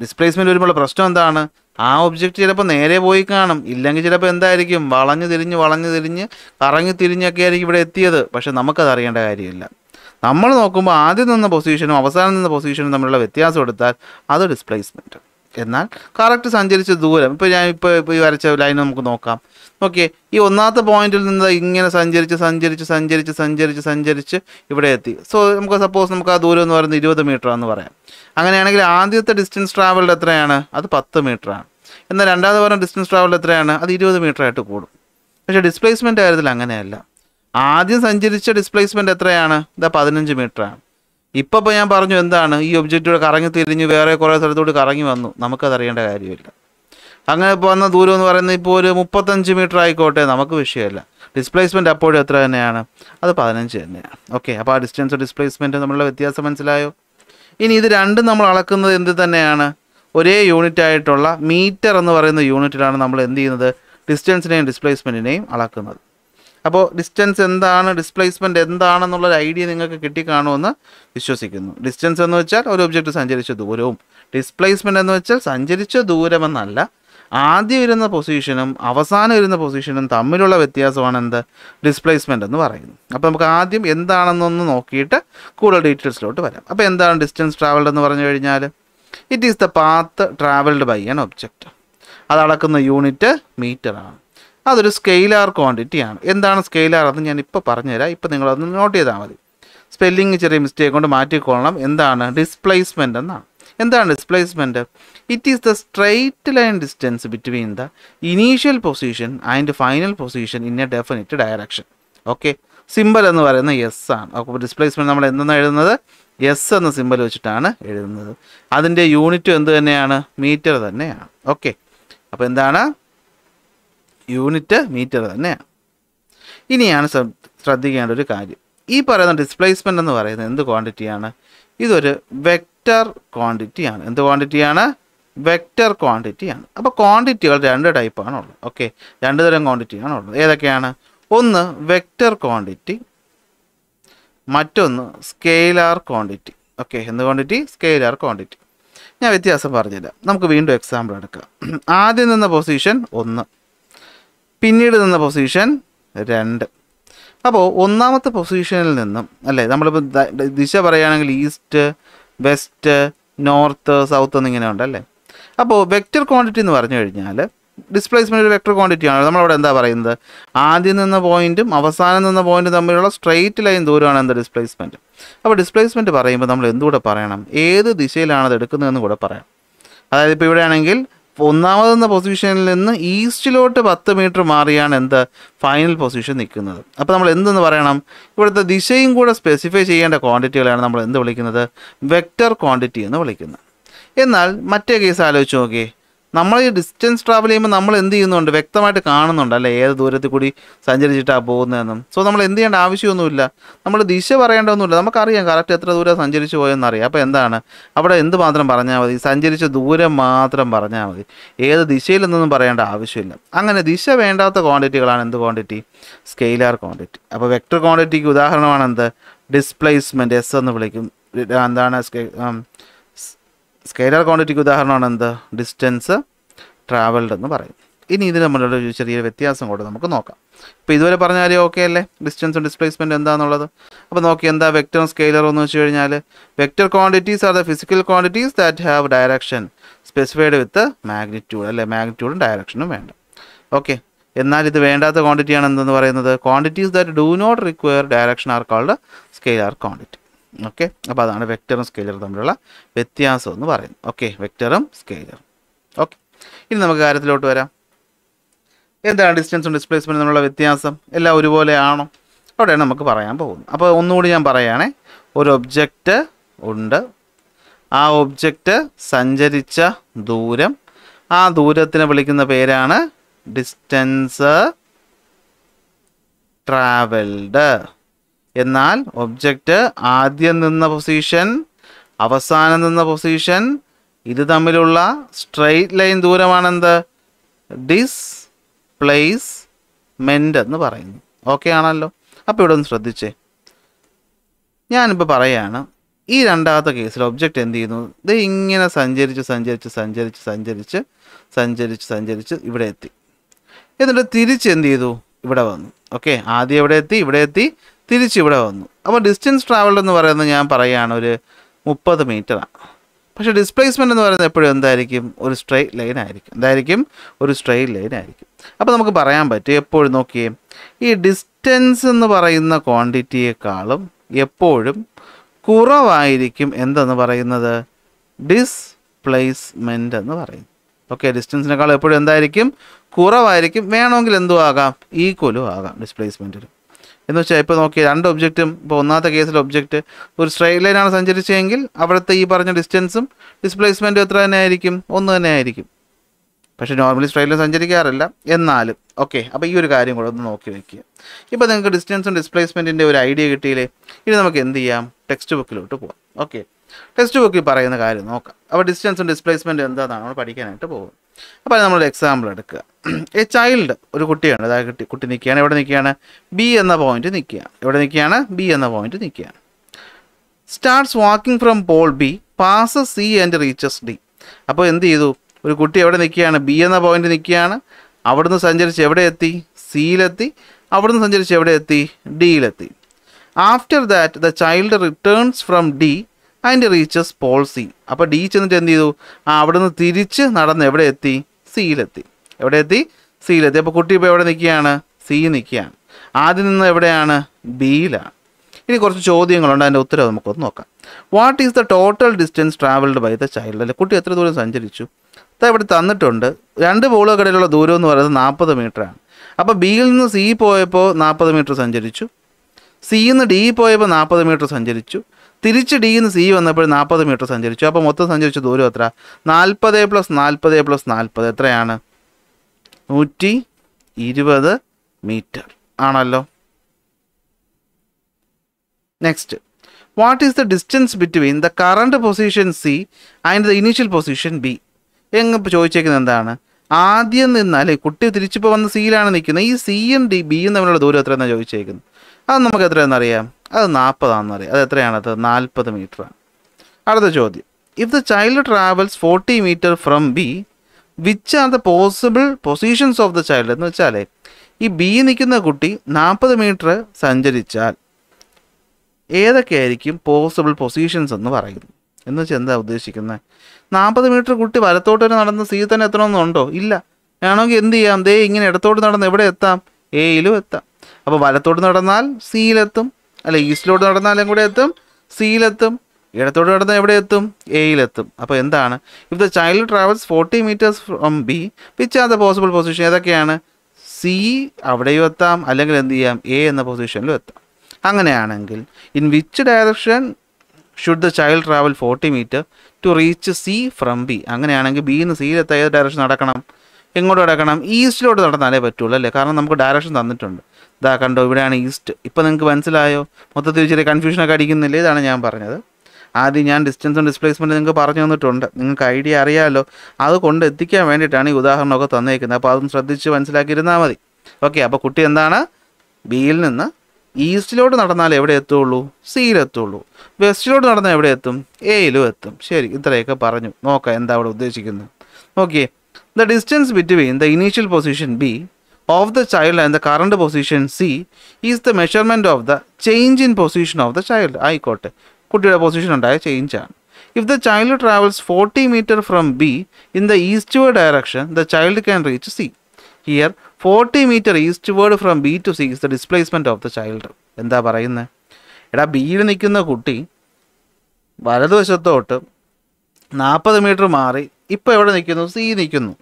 ഡിസ്പ്ലേസ്മെൻറ്റ് വരുമ്പോൾ പ്രശ്നം എന്താണ് ആ ഒബ്ജക്റ്റ് ചിലപ്പോൾ നേരെ പോയി കാണും ഇല്ലെങ്കിൽ ചിലപ്പോൾ എന്തായിരിക്കും വളഞ്ഞു തിരിഞ്ഞ് വളഞ്ഞു തിരിഞ്ഞ് കറങ്ങി തിരിഞ്ഞൊക്കെ ആയിരിക്കും ഇവിടെ എത്തിയത് പക്ഷെ നമുക്കത് അറിയേണ്ട കാര്യമില്ല നമ്മൾ നോക്കുമ്പോൾ ആദ്യം നിന്ന പൊസിഷനും അവസാനം നിന്ന പൊസിഷനും തമ്മിലുള്ള വ്യത്യാസം എടുത്താൽ അത് ഡിസ്പ്ലേസ്മെൻറ്റ് എന്നാൽ കറക്റ്റ് സഞ്ചരിച്ച ദൂരം ഇപ്പോൾ ഞാൻ ഇപ്പോൾ ഇപ്പോൾ ഈ വരച്ച ലൈൻ നമുക്ക് നോക്കാം ഓക്കെ ഈ ഒന്നാമത്തെ പോയിന്റിൽ നിന്ന് ഇങ്ങനെ സഞ്ചരിച്ച് സഞ്ചരിച്ച് സഞ്ചരിച്ച് സഞ്ചരിച്ച് സഞ്ചരിച്ച് ഇവിടെ എത്തി സോ നമുക്ക് സപ്പോസ് നമുക്ക് ആ ദൂരം എന്ന് പറയുന്നത് ഇരുപത് മീറ്റർ എന്ന് പറയാം അങ്ങനെയാണെങ്കിൽ ആദ്യത്തെ ഡിസ്റ്റൻസ് ട്രാവലിൻ്റെ എത്രയാണ് അത് പത്ത് മീറ്ററാണ് എന്നാൽ രണ്ടാമത് പറഞ്ഞ ഡിസ്റ്റൻസ് ട്രാവലിൻ്റെ എത്രയാണ് അത് ഇരുപത് മീറ്റർ ആയിട്ട് കൂടും പക്ഷേ ഡിസ്പ്ലേസ്മെൻ്റ് കാര്യത്തിൽ അങ്ങനെയല്ല ആദ്യം സഞ്ചരിച്ച ഡിസ്പ്ലേസ്മെൻറ്റ് എത്രയാണ് ഇതാ പതിനഞ്ച് മീറ്ററാണ് ഇപ്പം ഇപ്പോൾ ഞാൻ പറഞ്ഞു എന്താണ് ഈ ഒബ്ജക്റ്റിലൂടെ കറങ്ങി തിരിഞ്ഞ് വേറെ കുറേ സ്ഥലത്തോട്ട് കറങ്ങി വന്നു നമുക്കതറിയേണ്ട കാര്യമില്ല അങ്ങനെ വന്ന ദൂരം എന്ന് പറയുന്നത് ഇപ്പോൾ ഒരു മുപ്പത്തഞ്ച് മീറ്റർ ആയിക്കോട്ടെ നമുക്ക് വിഷയമല്ല ഡിസ്പ്ലേസ്മെൻറ്റ് അപ്പോഴും എത്ര തന്നെയാണ് അത് പതിനഞ്ച് തന്നെയാണ് ഓക്കെ അപ്പോൾ ആ ഡിസ്റ്റൻസ് ഡിസ്പ്ലേസ്മെൻറ്റ് നമ്മളുടെ വ്യത്യാസം മനസ്സിലായോ ഇനി ഇത് രണ്ടും നമ്മൾ അളക്കുന്നത് എന്ത് തന്നെയാണ് ഒരേ യൂണിറ്റ് ആയിട്ടുള്ള മീറ്റർ എന്ന് പറയുന്ന യൂണിറ്റിലാണ് നമ്മൾ എന്ത് ചെയ്യുന്നത് ഡിസ്റ്റൻസിനെയും ഡിസ്പ്ലേസ്മെൻറ്റിനെയും അളക്കുന്നത് അപ്പോൾ ഡിസ്റ്റൻസ് എന്താണ് ഡിസ്പ്ലേസ്മെൻ്റ് എന്താണെന്നുള്ളൊരു ഐഡിയ നിങ്ങൾക്ക് കിട്ടിക്കാണുമെന്ന് വിശ്വസിക്കുന്നു ഡിസ്റ്റൻസ് എന്ന് വെച്ചാൽ ഒരു ഒബ്ജക്റ്റ് സഞ്ചരിച്ച ദൂരവും ഡിസ്പ്ലേസ്മെൻ്റ് എന്ന് വെച്ചാൽ സഞ്ചരിച്ച ദൂരമെന്നല്ല ആദ്യം ഇരുന്ന പൊസിഷനും അവസാനം ഇരുന്ന പൊസിഷനും തമ്മിലുള്ള വ്യത്യാസമാണ് എന്ത് ഡിസ്പ്ലേസ്മെൻ്റ് എന്ന് പറയുന്നത് അപ്പോൾ നമുക്ക് ആദ്യം എന്താണെന്നൊന്ന് നോക്കിയിട്ട് കൂടുതൽ ഡീറ്റെയിൽസിലോട്ട് വരാം അപ്പോൾ എന്താണ് ഡിസ്റ്റൻസ് ട്രാവൽഡ് എന്ന് പറഞ്ഞു കഴിഞ്ഞാൽ it is the path travelled by an object അത് അളക്കുന്ന യൂണിറ്റ് മീറ്ററാണ് അതൊരു സ്കെയിലാർ ക്വാണ്ടിറ്റി ആണ് എന്താണ് സ്കെയിലാർ എന്ന് ഞാൻ ഇപ്പോൾ പറഞ്ഞുതരാം ഇപ്പോൾ നിങ്ങളതൊന്ന് നോട്ട് ചെയ്താൽ മതി സ്പെല്ലിങ് ചെറിയ മിസ്റ്റേക്ക് കൊണ്ട് മാറ്റിക്കൊള്ളണം എന്താണ് ഡിസ്പ്ലേസ്മെൻ്റ് എന്നാണ് എന്താണ് displacement it is the straight line distance between the initial position and final position in a definite direction okay symbol എന്ന് പറയുന്നത് എസ് ആണ് അപ്പോൾ ഡിസ്പ്ലേസ്മെൻറ്റ് നമ്മൾ എന്തെന്ന് എഴുതുന്നത് എസ് എന്ന സിമ്പൽ വെച്ചിട്ടാണ് എഴുതുന്നത് അതിൻ്റെ യൂണിറ്റും എന്ത് തന്നെയാണ് മീറ്റർ തന്നെയാണ് ഓക്കെ അപ്പോൾ എന്താണ് യൂണിറ്റ് മീറ്റർ തന്നെയാണ് ഇനിയാണ് ശ്രദ്ധിക്കേണ്ട ഒരു കാര്യം ഈ പറയുന്ന ഡിസ്പ്ലേസ്മെൻ്റ് എന്ന് പറയുന്നത് എന്ത് ക്വാണ്ടിറ്റിയാണ് ഇതൊരു വെക്റ്റർ ക്വാണ്ടിറ്റിയാണ് എന്ത് ക്വാണ്ടിറ്റിയാണ് വെക്റ്റർ ക്വാണ്ടിറ്റിയാണ് അപ്പോൾ ക്വാണ്ടിറ്റികൾ രണ്ട് ടൈപ്പാണ് ഉള്ളത് ഓക്കെ രണ്ട് തരം ക്വാണ്ടിറ്റിയാണ് ഉള്ളത് ഏതൊക്കെയാണ് ഒന്ന് വെക്റ്റർ ക്വാണ്ടിറ്റി മറ്റൊന്ന് സ്കെയിലാർ ക്വാണ്ടിറ്റി ഓക്കെ എന്ത് ക്വാണ്ടിറ്റി സ്കെയിലാർ ക്വാണ്ടിറ്റി ഞാൻ വ്യത്യാസം പറഞ്ഞില്ല നമുക്ക് വീണ്ടും എക്സാമ്പിൾ എടുക്കാം ആദ്യം നിന്ന പൊസിഷൻ ഒന്ന് പിന്നീട് നിന്ന പൊസിഷൻ രണ്ട് അപ്പോൾ ഒന്നാമത്തെ പൊസിഷനിൽ നിന്നും അല്ലേ നമ്മളിപ്പോൾ ദിശ പറയുകയാണെങ്കിൽ ഈസ്റ്റ് വെസ്റ്റ് നോർത്ത് സൗത്ത് എന്നിങ്ങനെ ഉണ്ടല്ലേ അപ്പോൾ വെക്റ്റർ ക്വാണ്ടിറ്റി എന്ന് പറഞ്ഞു കഴിഞ്ഞാൽ ഡിസ്പ്ലേസ്മെൻ്റ് ഒരു വെക്റ്റർ ക്വാണ്ടിറ്റിയാണ് നമ്മളവിടെ എന്താ പറയുന്നത് ആദ്യം നിന്ന പോയിൻറ്റും അവസാനം നിന്ന പോയിൻറ്റും തമ്മിലുള്ള സ്ട്രെയിറ്റ് ലൈൻ ദൂരമാണ് എന്താ ഡിസ്പ്ലേസ്മെൻറ്റ് അപ്പോൾ ഡിസ്പ്ലേസ്മെൻറ്റ് പറയുമ്പോൾ നമ്മൾ എന്തുകൂടെ പറയണം ഏത് ദിശയിലാണ് അത് എടുക്കുന്നതെന്ന് കൂടെ പറയാം അതായത് ഇപ്പോൾ ഇവിടെയാണെങ്കിൽ ഒന്നാമതെന്ന പൊസിഷനിൽ നിന്ന് ഈസ്റ്റിലോട്ട് പത്ത് മീറ്റർ മാറിയാണ് എന്ത് ഫൈനൽ പൊസിഷൻ നിൽക്കുന്നത് അപ്പോൾ നമ്മൾ എന്തെന്ന് പറയണം ഇവിടുത്തെ ദിശയും കൂടെ സ്പെസിഫൈ ചെയ്യേണ്ട ക്വാണ്ടിറ്റികളാണ് നമ്മൾ എന്ത് വിളിക്കുന്നത് വെക്റ്റർ ക്വാണ്ടിറ്റി എന്ന് വിളിക്കുന്നത് എന്നാൽ മറ്റേ കേസ് ആലോചിച്ച് നോക്കിയേ നമ്മൾ ഈ ഡിസ്റ്റൻസ് ട്രാവൽ ചെയ്യുമ്പോൾ നമ്മൾ എന്ത് ചെയ്യുന്നുണ്ട് വ്യക്തമായിട്ട് കാണുന്നുണ്ട് അല്ലേ ഏത് ദൂരത്തിൽ കൂടി സഞ്ചരിച്ചിട്ടാണ് പോകുന്നതെന്നും സോ നമ്മൾ എന്ത് ചെയ്യേണ്ട ആവശ്യമൊന്നുമില്ല നമ്മൾ ദിശ പറയേണ്ടതൊന്നുമില്ല നമുക്കറിയാം കറക്റ്റ് എത്ര ദൂരം സഞ്ചരിച്ചു പോയെന്ന് അറിയാം അപ്പോൾ എന്താണ് അവിടെ എന്ത് മാത്രം പറഞ്ഞാൽ മതി സഞ്ചരിച്ച ദൂരം മാത്രം പറഞ്ഞാൽ മതി ഏത് ദിശയിൽ നിന്നും പറയേണ്ട ആവശ്യമില്ല അങ്ങനെ ദിശ വേണ്ടാത്ത ക്വാണ്ടിറ്റികളാണ് എന്ത് ക്വാണ്ടിറ്റി സ്കെയിലാർ ക്വാണ്ടിറ്റി അപ്പോൾ വെക്ടർ ക്വാണ്ടിറ്റിക്ക് ഉദാഹരണമാണ് എന്ത് ഡിസ്പ്ലേസ്മെൻറ്റ് എസ് എന്ന് വിളിക്കും എന്താണ് സ്കെയിലർ ക്വാണ്ടിറ്റിക്ക് ഉദാഹരണമാണ് എന്ത് ഡിസ്റ്റൻസ് ട്രാവൽഡ് എന്ന് പറയും ഇനി ഇതിന് നമ്മളുടെ ഒരു ചെറിയൊരു വ്യത്യാസം കൂടെ നമുക്ക് നോക്കാം ഇപ്പോൾ ഇതുവരെ പറഞ്ഞ ഓക്കെ അല്ലേ ഡിസ്റ്റൻസും ഡിസ്പ്ലേസ്മെൻറ്റ് എന്താണെന്നുള്ളത് അപ്പോൾ നോക്കി എന്താ വെക്ടറും സ്കെയിലറും എന്ന് വെച്ച് കഴിഞ്ഞാൽ vector quantities are the physical quantities that have direction specified with magnitude അല്ലേ മാഗ്നിറ്റ്യൂഡും ഡയറക്ഷനും വേണ്ട ഓക്കെ എന്നാൽ ഇത് വേണ്ടാത്ത ക്വാണ്ടിറ്റിയാണ് എന്തെന്ന് പറയുന്നത് quantities that do not require direction are called scalar quantity okay അപ്പോൾ അതാണ് വെക്ടറും സ്കെയിലറും തമ്മിലുള്ള വ്യത്യാസം എന്ന് പറയുന്നത് ഓക്കെ വെക്ടറും സ്കെയിലറും ഓക്കെ ഇനി നമുക്ക് കാര്യത്തിലോട്ട് വരാം എന്താണ് ഡിസ്റ്റൻസും ഡിസ്പ്ലേസ്മെൻറ്റും തമ്മിലുള്ള വ്യത്യാസം എല്ലാം ഒരുപോലെയാണോ അവിടെയാണ് നമുക്ക് പറയാൻ പോകുന്നത് അപ്പോൾ ഒന്നുകൂടി ഞാൻ പറയുകയാണേ ഒരു ഒബ്ജക്റ്റ് ഉണ്ട് ആ ഒബ്ജക്റ്റ് സഞ്ചരിച്ച ദൂരം ആ ദൂരത്തിനെ വിളിക്കുന്ന പേരാണ് ഡിസ്റ്റൻസ് ട്രാവൽഡ് എന്നാൽ ഒബ്ജക്റ്റ് ആദ്യം നിന്ന പൊസിഷൻ അവസാനം നിന്ന പൊസിഷൻ ഇത് തമ്മിലുള്ള സ്ട്രെയിറ്റ് ലൈൻ ദൂരമാണെന്ത് ഡിസ് പ്ലേസ് മെൻ്റ് എന്ന് പറയുന്നു ഓക്കെ ആണല്ലോ അപ്പോൾ ഇവിടെ ഒന്ന് ശ്രദ്ധിച്ചേ ഞാനിപ്പോൾ പറയുകയാണ് ഈ രണ്ടാമത്തെ കേസിൽ ഒബ്ജക്റ്റ് എന്ത് ചെയ്യുന്നു ഇത് ഇങ്ങനെ സഞ്ചരിച്ച് സഞ്ചരിച്ച് സഞ്ചരിച്ച് സഞ്ചരിച്ച് സഞ്ചരിച്ച് സഞ്ചരിച്ച് ഇവിടെ എത്തി എന്നിട്ട് തിരിച്ച് എന്ത് ചെയ്തു ഇവിടെ വന്നു ഓക്കെ ആദ്യം എവിടെ എത്തി ഇവിടെ എത്തി തിരിച്ചിവിടെ വന്നു അപ്പോൾ ഡിസ്റ്റൻസ് ട്രാവൽ എന്ന് പറയുന്നത് ഞാൻ പറയുകയാണ് ഒരു മുപ്പത് മീറ്ററാണ് പക്ഷേ ഡിസ്പ്ലേസ്മെൻ്റ് എന്ന് പറയുന്നത് എപ്പോഴും എന്തായിരിക്കും ഒരു സ്ട്രെയിറ്റ് ലൈൻ ആയിരിക്കും എന്തായിരിക്കും ഒരു സ്ട്രെയിറ്റ് ലൈൻ ആയിരിക്കും അപ്പോൾ നമുക്ക് പറയാൻ പറ്റും എപ്പോഴും നോക്കിയേ ഈ ഡിസ്റ്റൻസ് എന്ന് പറയുന്ന ക്വാണ്ടിറ്റിയേക്കാളും എപ്പോഴും കുറവായിരിക്കും എന്തെന്ന് പറയുന്നത് ഡിസ്പ്ലേസ്മെൻ്റ് എന്ന് പറയുന്നത് ഓക്കെ ഡിസ്റ്റൻസിനേക്കാളും എപ്പോഴും എന്തായിരിക്കും കുറവായിരിക്കും വേണമെങ്കിൽ എന്തും ആകാം ഈക്വലും ആകാം ഡിസ്പ്ലേസ്മെൻറ്റിനും എന്ന് വെച്ചാൽ ഇപ്പോൾ നോക്കിയാൽ രണ്ട് ഒബ്ജക്റ്റും ഇപ്പോൾ ഒന്നാമത്തെ കേസിൽ ഒബ്ജക്റ്റ് ഒരു സ്ട്രൈറ്റ് ലൈനാണ് സഞ്ചരിച്ചതെങ്കിൽ അവിടുത്തെ ഈ പറഞ്ഞ ഡിസ്റ്റൻസും ഡിസ്പ്ലേസ്മെൻറ്റും എത്ര തന്നെ ആയിരിക്കും ഒന്ന് തന്നെ ആയിരിക്കും പക്ഷേ നോർമലി ലൈൻ സഞ്ചരിക്കാറില്ല എന്നാലും ഓക്കെ അപ്പോൾ ഈ ഒരു കാര്യം കൂടെ ഒന്ന് നോക്കി വെക്കുക ഇപ്പോൾ നിങ്ങൾക്ക് ഡിസ്റ്റൻസും ഡിസ്പ്ലേസ്മെൻറ്റിൻ്റെ ഒരു ഐഡിയ കിട്ടിയില്ലേ ഇനി നമുക്ക് എന്ത് ചെയ്യാം ടെക്സ്റ്റ് ബുക്കിലോട്ട് പോകാം ഓക്കെ ടെക്സ്റ്റ് ബുക്കിൽ പറയുന്ന കാര്യം നോക്കാം അപ്പോൾ ഡിസ്റ്റൻസും ഡിസ്പ്ലേസ്മെൻറ്റും എന്താണെന്നാണ് നമ്മൾ പഠിക്കാനായിട്ട് പോകുന്നത് അപ്പോൾ നമ്മളൊരു എക്സാമ്പിൾ എടുക്കുക എ ചൈൽഡ് ഒരു കുട്ടിയാണ് അതായത് കുട്ടി കുട്ടി നിൽക്കുകയാണ് എവിടെ നിൽക്കുകയാണ് ബി എന്ന പോയിന്റ് നിൽക്കുക എവിടെ നിൽക്കുകയാണ് ബി എന്ന പോയിന്റ് നിൽക്കുക starts walking from pole B pass C and reaches D അപ്പോൾ എന്ത് ചെയ്തു ഒരു കുട്ടി എവിടെ നിൽക്കുകയാണ് ബി എന്ന പോയിന്റ് നിൽക്കുകയാണ് അവിടുന്ന് സഞ്ചരിച്ച് എവിടെ എത്തി സിയിലെത്തി അവിടുന്ന് സഞ്ചരിച്ച് എവിടെ എത്തി ഡിയിലെത്തി after that the child returns from D and reaches pole C അപ്പോൾ ഡി ചെന്നിട്ട് എന്ത് ചെയ്തു ആ നിന്ന് തിരിച്ച് നടന്ന് എവിടെ എത്തി സിയിലെത്തി എവിടെ എത്തി സിയിലെത്തി അപ്പോൾ കുട്ടി ഇപ്പോൾ എവിടെ നിൽക്കുകയാണ് സി നിൽക്കുകയാണ് ആദ്യം നിന്ന് എവിടെയാണ് ബിയിലാണ് ഇനി കുറച്ച് ചോദ്യങ്ങളുണ്ട് അതിൻ്റെ ഉത്തരം നമുക്കൊന്ന് നോക്കാം what is the total distance travelled by the child അല്ലെ കുട്ടി എത്ര ദൂരം സഞ്ചരിച്ചു അത് ഇവിടെ തന്നിട്ടുണ്ട് രണ്ട് ബോളുകൾക്ക് ഇടയിലുള്ള ദൂരം എന്ന് പറയുന്നത് നാൽപ്പത് ആണ് അപ്പോൾ ബിയിൽ നിന്ന് സി പോയപ്പോൾ നാൽപ്പത് മീറ്റർ സഞ്ചരിച്ചു സിയിൽ നിന്ന് ഡി പോയപ്പോൾ നാൽപ്പത് മീറ്റർ സഞ്ചരിച്ചു തിരിച്ച് ഡി എന്ന് സി വന്നപ്പോൾ നാൽപ്പത് മീറ്റർ സഞ്ചരിച്ചു അപ്പോൾ മൊത്തം സഞ്ചരിച്ച ദൂരം എത്ര നാൽപ്പത് പ്ലസ് നാൽപ്പത് പ്ലസ് നാൽപ്പത് എത്രയാണ് നൂറ്റി ഇരുപത് മീറ്റർ ആണല്ലോ next what is the distance between the current position C and the initial position B എങ്ങ് ചോദിച്ചേക്കുന്നത് എന്താണ് ആദ്യം നിന്നാലേ കുട്ടി തിരിച്ചിപ്പോൾ വന്ന് സിയിലാണ് നിൽക്കുന്നത് ഈ സിയും ഡി ബിയും തമ്മിലുള്ള ദൂരം എത്രയെന്നാണ് ചോദിച്ചേക്കുന്നത് അത് നമുക്ക് എത്രയെന്നറിയാം അത് നാൽപ്പതാണെന്ന് അറിയാം അത് എത്രയാണത് നാൽപ്പത് മീറ്റർ അടുത്ത ചോദ്യം if the child travels forty metre from B which are the possible positions of the child എന്ന് വെച്ചാൽ ഈ ബി നിൽക്കുന്ന കുട്ടി നാൽപ്പത് മീറ്റർ സഞ്ചരിച്ചാൽ ഏതൊക്കെയായിരിക്കും പോസിബിൾ പൊസിഷൻസ് എന്ന് പറയുന്നു എന്ന് വെച്ചാൽ എന്താ ഉദ്ദേശിക്കുന്നത് നാൽപ്പത് മീറ്റർ കുട്ടി വലത്തോട്ട് തന്നെ നടന്ന് സി തന്നെ എത്തണമെന്നുണ്ടോ ഇല്ല വേണമെങ്കിൽ എന്ത് ചെയ്യാം ദേ ഇങ്ങനെ ഇടത്തോട്ട് നടന്ന് എവിടെ എത്താം എയിലും എത്താം അപ്പോൾ വലത്തോട്ട് നടന്നാൽ സിയിലെത്തും അല്ല ഈസ്റ്റിലോട്ട് നടന്നാലും കൂടെ എത്തും സിയിലെത്തും ഇടത്തോട്ട് നടന്നാൽ എവിടെ എത്തും എയിലെത്തും അപ്പോൾ എന്താണ് if the child travels forty metres from B which are the possible position ഏതൊക്കെയാണ് സി അവിടെയും എത്താം അല്ലെങ്കിൽ എന്ത് ചെയ്യാം എ എന്ന പൊസിഷനിലും എത്താം അങ്ങനെയാണെങ്കിൽ in which direction should the child travel forty metre to reach C from B അങ്ങനെയാണെങ്കിൽ ബി എന്ന് സിയിലെത്താൻ ഏത് ഡയറക്ഷൻ നടക്കണം എങ്ങോട്ട് നടക്കണം ഈസ്റ്റിലോട്ട് നടന്നാലേ പറ്റുള്ളൂ അല്ലേ കാരണം നമുക്ക് ഡയറക്ഷൻ തന്നിട്ടുണ്ട് ഇതാ കണ്ടോ ഇവിടെയാണ് ഈസ്റ്റ് ഇപ്പോൾ നിങ്ങൾക്ക് മനസ്സിലായോ മൊത്തത്തിൽ ചെറിയ കൺഫ്യൂഷനൊക്കെ അടിക്കുന്നില്ല ഇതാണ് ഞാൻ പറഞ്ഞത് ആദ്യം ഞാൻ ഡിസ്റ്റൻസും ഡിസ്പ്ലേസ്മെൻറ്റും നിങ്ങൾക്ക് പറഞ്ഞു തന്നിട്ടുണ്ട് നിങ്ങൾക്ക് ഐഡിയ അറിയാമല്ലോ അത് കൊണ്ട് എത്തിക്കാൻ വേണ്ടിയിട്ടാണ് ഈ ഉദാഹരണമൊക്കെ തന്നേക്കുന്നത് അപ്പോൾ അതും ശ്രദ്ധിച്ച് മനസ്സിലാക്കിയിരുന്നാൽ മതി ഓക്കെ അപ്പോൾ കുട്ടി എന്താണ് ബിയിൽ നിന്ന് ഈസ്റ്റിലോട്ട് നടന്നാൽ എവിടെ എത്തുള്ളൂ സിയിലെത്തുള്ളൂ വെസ്റ്റിലോട്ട് നടന്നാൽ എവിടെ എത്തും എയിലും എത്തും ശരി ഇത്രയൊക്കെ പറഞ്ഞു നോക്കാം എന്താ അവിടെ ഉദ്ദേശിക്കുന്നത് okay the distance between the initial position B of the child and the current position C is the measurement of the change in position of the child. ആയിക്കോട്ടെ കുട്ടിയുടെ പൊസിഷൻ ഉണ്ടായ ആണ് if the child travels forty metre from B in the eastward direction the child can reach C here forty metre eastward from B to C is the displacement of the child എന്താ പറയുന്നത് എടാ ബിയിൽ നിൽക്കുന്ന കുട്ടി വലതുവശത്തോട്ട് നാൽപ്പത് മീറ്റർ മാറി ഇപ്പോൾ എവിടെ നിൽക്കുന്നു സി നിൽക്കുന്നു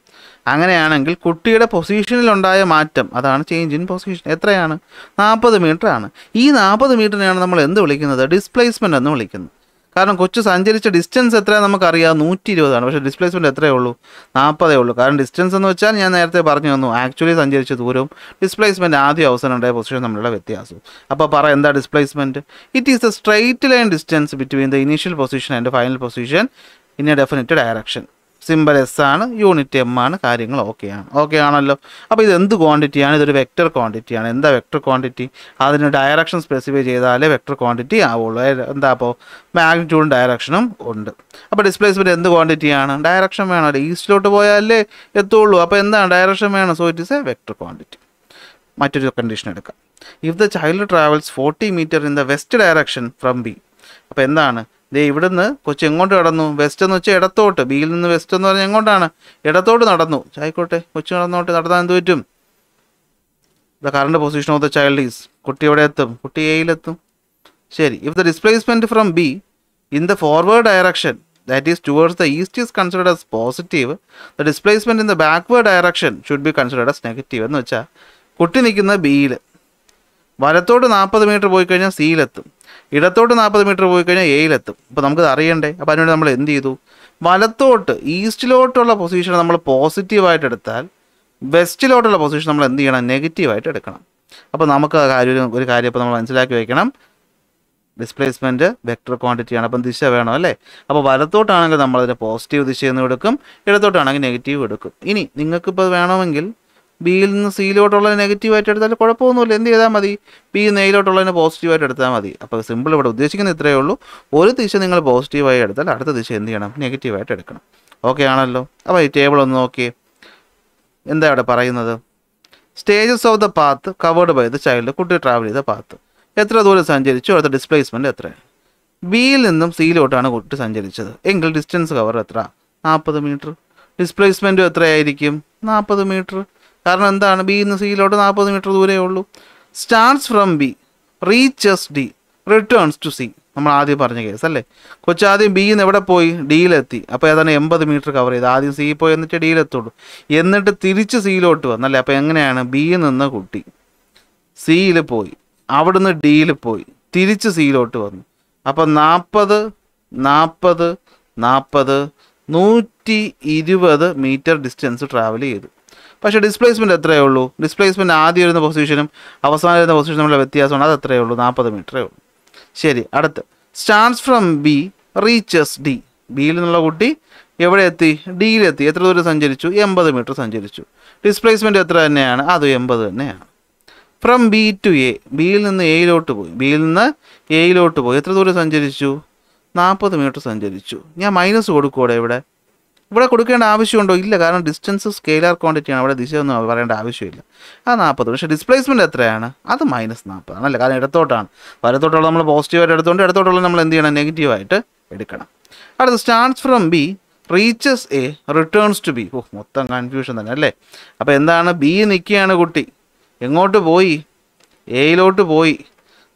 അങ്ങനെയാണെങ്കിൽ കുട്ടിയുടെ പൊസിഷനിലുണ്ടായ മാറ്റം അതാണ് ചേഞ്ച് ഇൻ പൊസിഷൻ എത്രയാണ് നാൽപ്പത് ആണ് ഈ നാൽപ്പത് മീറ്ററിനെയാണ് നമ്മൾ എന്ത് വിളിക്കുന്നത് ഡിസ്പ്ലേസ്മെൻ്റ് എന്ന് വിളിക്കുന്നത് കാരണം കൊച്ചു സഞ്ചരിച്ച ഡിസ്റ്റൻസ് എത്രയാണ് നമുക്കറിയാം നൂറ്റി ഇരുപതാണ് പക്ഷേ ഡിസ്പ്ലേസ്മെൻറ്റ് എത്രയേ ഉള്ളൂ നാൽപ്പതേ ഉള്ളൂ കാരണം ഡിസ്റ്റൻസ് എന്ന് വെച്ചാൽ ഞാൻ നേരത്തെ പറഞ്ഞു തന്നു ആക്ച്വലി സഞ്ചരിച്ച ദൂരവും ഡിസ്പ്ലേസ്മെൻറ്റ് ആദ്യം അവസരം ഉണ്ടായ പൊസിഷൻ തമ്മിലുള്ള വ്യത്യാസവും അപ്പോൾ പറ എന്താ displacement it is a straight line distance between the initial position and final position in a definite direction symbol S ആണ് യൂണിറ്റ് എം ആണ് കാര്യങ്ങൾ ഓക്കെ ആണ് ഓക്കെ ആണല്ലോ അപ്പോൾ ഇത് എന്ത് ക്വാണ്ടിറ്റിയാണ് ഇതൊരു വെക്റ്റർ ക്വാണ്ടിറ്റിയാണ് എന്താ വെക്റ്റർ ക്വാണ്ടിറ്റി അതിന് ഡയറക്ഷൻ സ്പെസിഫൈ ചെയ്താലേ വെക്റ്റർ ക്വാണ്ടിറ്റി ആവുള്ളൂ എന്താ അപ്പോൾ മാഗ്നിറ്റ്യൂഡും ഡയറക്ഷനും ഉണ്ട് അപ്പോൾ ഡിസ്പ്ലേസ്മെൻറ്റ് എന്ത് ക്വാണ്ടിറ്റിയാണ് ഡയറക്ഷൻ വേണമല്ലോ ഈസ്റ്റിലോട്ട് പോയാലേ എത്തുള്ളൂ അപ്പോൾ എന്താണ് ഡയറക്ഷൻ വേണം so it is a vector quantity മറ്റൊരു കണ്ടീഷൻ എടുക്കാം if the child travels forty metre in the west direction from B അപ്പോൾ എന്താണ് ദേ ഇവിടുന്ന് കൊച്ചു എങ്ങോട്ട് കടന്നു വെസ്റ്റ് എന്ന് വെച്ചാൽ ഇടത്തോട്ട് ബിയിൽ നിന്ന് വെസ്റ്റ് എന്ന് പറഞ്ഞാൽ എങ്ങോട്ടാണ് ഇടത്തോട്ട് നടന്നു ആയിക്കോട്ടെ കൊച്ചു നടന്നോട്ട് നടന്നാൽ എന്ത് പറ്റും the current position of the child is കുട്ടി എവിടെ എത്തും കുട്ടി എയിലെത്തും ശരി if the displacement from B in the forward direction that is towards the east is considered as positive the displacement in the backward direction should be considered as negative എന്ന് വെച്ചാൽ കുട്ടി നിൽക്കുന്ന ബിയിൽ വലത്തോട്ട് നാൽപ്പത് മീറ്റർ പോയി കഴിഞ്ഞാൽ സിയിലെത്തും ഇടത്തോട്ട് നാൽപ്പത് മീറ്റർ പോയി കഴിഞ്ഞാൽ എയിലെത്തും അപ്പോൾ നമുക്കത് അറിയണ്ടേ അപ്പോൾ അതിനുവേണ്ടി നമ്മൾ എന്ത് ചെയ്തു വലത്തോട്ട് ഈസ്റ്റിലോട്ടുള്ള പൊസിഷൻ നമ്മൾ പോസിറ്റീവായിട്ട് എടുത്താൽ വെസ്റ്റിലോട്ടുള്ള പൊസിഷൻ നമ്മൾ എന്ത് ചെയ്യണം നെഗറ്റീവായിട്ട് എടുക്കണം അപ്പോൾ നമുക്ക് ആ കാര്യം ഒരു കാര്യം ഇപ്പോൾ നമ്മൾ മനസ്സിലാക്കി വയ്ക്കണം ഡിസ്പ്ലേസ്മെൻറ്റ് വെക്ടർ ക്വാണ്ടിറ്റിയാണ് അപ്പം ദിശ വേണം അല്ലേ അപ്പോൾ വലത്തോട്ടാണെങ്കിൽ നമ്മളതിൻ്റെ പോസിറ്റീവ് നിന്ന് എടുക്കും ഇടത്തോട്ടാണെങ്കിൽ നെഗറ്റീവ് എടുക്കും ഇനി നിങ്ങൾക്കിപ്പോൾ വേണമെങ്കിൽ ബിയിൽ നിന്ന് സിയിലോട്ടുള്ള ആയിട്ട് എടുത്താൽ കുഴപ്പമൊന്നുമില്ല എന്ത് ചെയ്താൽ മതി ബി നെയിലോട്ടുള്ളതിനെ പോസിറ്റീവായിട്ട് എടുത്താൽ മതി അപ്പോൾ സിമ്പിൾ ഇവിടെ ഉദ്ദേശിക്കുന്നത് ഇത്രയേ ഉള്ളൂ ഒരു ദിശ നിങ്ങൾ പോസിറ്റീവായി എടുത്താൽ അടുത്ത ദിശ എന്ത് ചെയ്യണം നെഗറ്റീവായിട്ട് എടുക്കണം ഓക്കെ ആണല്ലോ അപ്പോൾ ഈ ടേബിൾ ഒന്ന് നോക്കിയേ എന്താ ഇവിടെ പറയുന്നത് stages of the path covered by the child കുട്ടി ട്രാവൽ ചെയ്ത പാത്ത് എത്ര ദൂരം സഞ്ചരിച്ചു അടുത്ത ഡിസ്പ്ലേസ്മെൻറ്റ് എത്രയാണ് ബിയിൽ നിന്നും സിയിലോട്ടാണ് കുട്ടി സഞ്ചരിച്ചത് എങ്കിൽ ഡിസ്റ്റൻസ് കവർ എത്ര നാൽപ്പത് മീറ്റർ ഡിസ്പ്ലേസ്മെൻറ്റും എത്രയായിരിക്കും നാൽപ്പത് മീറ്റർ കാരണം എന്താണ് ബി ഇന്ന് സിയിലോട്ട് നാൽപ്പത് മീറ്റർ ദൂരേ ഉള്ളൂ starts from B reaches D returns to C നമ്മൾ ആദ്യം പറഞ്ഞ കേസ് അല്ലേ ആദ്യം ബി നിന്ന് എവിടെ പോയി ഡിയിലെത്തി അപ്പോൾ ഏതാണ് എൺപത് മീറ്റർ കവർ ചെയ്ത് ആദ്യം സി പോയി എന്നിട്ട് ഡിയിലെത്തുള്ളൂ എന്നിട്ട് തിരിച്ച് സിയിലോട്ട് വന്നല്ലേ അപ്പോൾ എങ്ങനെയാണ് ബിയിൽ നിന്ന് കുട്ടി സിയിൽ പോയി അവിടുന്ന് ഡിയിൽ പോയി തിരിച്ച് സിയിലോട്ട് വന്നു അപ്പോൾ നാൽപ്പത് നാൽപ്പത് നാൽപ്പത് നൂറ്റി ഇരുപത് മീറ്റർ ഡിസ്റ്റൻസ് ട്രാവൽ ചെയ്തു പക്ഷേ ഡിസ്പ്ലേസ്മെൻറ്റ് എത്രയേ ഉള്ളൂ ഡിസ്പ്ലേസ്മെൻറ്റ് ആദ്യം വരുന്ന പൊസിഷനും അവസാനം വരുന്ന പൊസിഷനും തമ്മിലുള്ള വ്യത്യാസമാണ് അത് എത്രയേ ഉള്ളൂ നാൽപ്പത് മീറ്ററേ ഉള്ളൂ ശരി അടുത്ത് starts from B reaches D ബിയിൽ നിന്നുള്ള കുട്ടി എവിടെ എത്തി ഡിയിലെത്തി എത്ര ദൂരം സഞ്ചരിച്ചു എൺപത് മീറ്റർ സഞ്ചരിച്ചു ഡിസ്പ്ലേസ്മെൻറ്റ് എത്ര തന്നെയാണ് അത് എൺപത് തന്നെയാണ് ഫ്രം ബി ടു എ ബിയിൽ നിന്ന് എയിലോട്ട് പോയി ബിയിൽ നിന്ന് എയിലോട്ട് പോയി എത്ര ദൂരം സഞ്ചരിച്ചു നാൽപ്പത് മീറ്റർ സഞ്ചരിച്ചു ഞാൻ മൈനസ് കൊടുക്കൂടെ ഇവിടെ ഇവിടെ കൊടുക്കേണ്ട ആവശ്യമുണ്ടോ ഇല്ല കാരണം ഡിസ്റ്റൻസ് സ്കെയിലാർ ക്വാണ്ടിറ്റിയാണ് അവിടെ ഒന്നും പറയേണ്ട ആവശ്യമില്ല ആ നാൽപ്പത് പക്ഷേ ഡിസ്പ്ലേസ്മെൻറ്റ് എത്രയാണ് അത് മൈനസ് നാൽപ്പതാണ് അല്ല കാരണം ഇടത്തോട്ടാണ് വലത്തോട്ടുള്ള നമ്മൾ പോസിറ്റീവായിട്ട് എടുത്തുകൊണ്ട് ഇടത്തോട്ടുള്ള നമ്മൾ എന്ത് ചെയ്യണം നെഗറ്റീവായിട്ട് എടുക്കണം അടുത്ത് starts from B reaches A returns to B ഓ മൊത്തം കൺഫ്യൂഷൻ തന്നെ അല്ലേ അപ്പോൾ എന്താണ് ബി നിൽക്കുകയാണ് കുട്ടി എങ്ങോട്ട് പോയി എയിലോട്ട് പോയി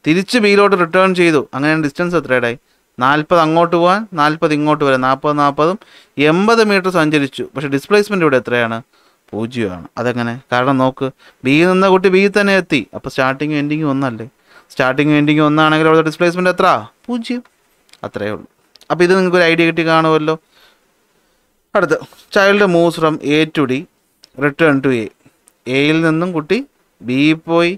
തിരിച്ച് ബിയിലോട്ട് റിട്ടേൺ ചെയ്തു അങ്ങനെ ഡിസ്റ്റൻസ് എത്രയുടെയായി നാൽപ്പത് അങ്ങോട്ട് പോകാൻ നാൽപ്പത് ഇങ്ങോട്ട് വരാൻ നാൽപ്പത് നാൽപ്പതും എൺപത് മീറ്റർ സഞ്ചരിച്ചു പക്ഷേ ഡിസ്പ്ലേസ്മെൻ്റ് ഇവിടെ എത്രയാണ് പൂജ്യമാണ് അതെങ്ങനെ കാരണം നോക്ക് ബി നിന്ന കുട്ടി ബി തന്നെ എത്തി അപ്പോൾ സ്റ്റാർട്ടിങ് എൻഡിങ്ങും ഒന്നല്ലേ സ്റ്റാർട്ടിങ് എൻഡിങ്ങും ഒന്നാണെങ്കിൽ അവിടെ ഡിസ്പ്ലേസ്മെൻ്റ് എത്ര പൂജ്യം അത്രയേ ഉള്ളൂ അപ്പോൾ ഇത് നിങ്ങൾക്ക് ഒരു ഐഡിയ കിട്ടി കാണുമല്ലോ അടുത്ത് child moves from A to D return to A എയിൽ നിന്നും കുട്ടി ബി പോയി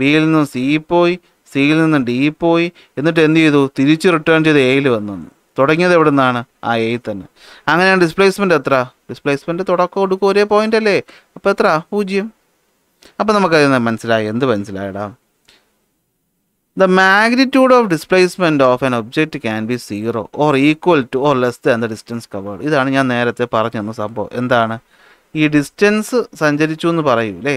ബിയിൽ നിന്നും സി പോയി സിയിൽ നിന്ന് ഡി പോയി എന്നിട്ട് എന്ത് ചെയ്തു തിരിച്ച് റിട്ടേൺ ചെയ്ത് എയിൽ വന്നു തുടങ്ങിയത് എവിടെ നിന്നാണ് ആ എയിൽ തന്നെ അങ്ങനെയാണ് ഡിസ്പ്ലേസ്മെൻ്റ് എത്ര ഡിസ്പ്ലേസ്മെൻ്റ് തുടക്കം കൊടുക്കും ഒരേ പോയിന്റ് അല്ലേ അപ്പോൾ എത്ര പൂജ്യം അപ്പോൾ നമുക്കത് മനസ്സിലായി എന്ത് മനസ്സിലായടാ the magnitude of displacement of an object can be zero or equal to or less than the distance covered ഇതാണ് ഞാൻ നേരത്തെ പറഞ്ഞു തന്ന സംഭവം എന്താണ് ഈ ഡിസ്റ്റൻസ് സഞ്ചരിച്ചു എന്ന് പറയൂലേ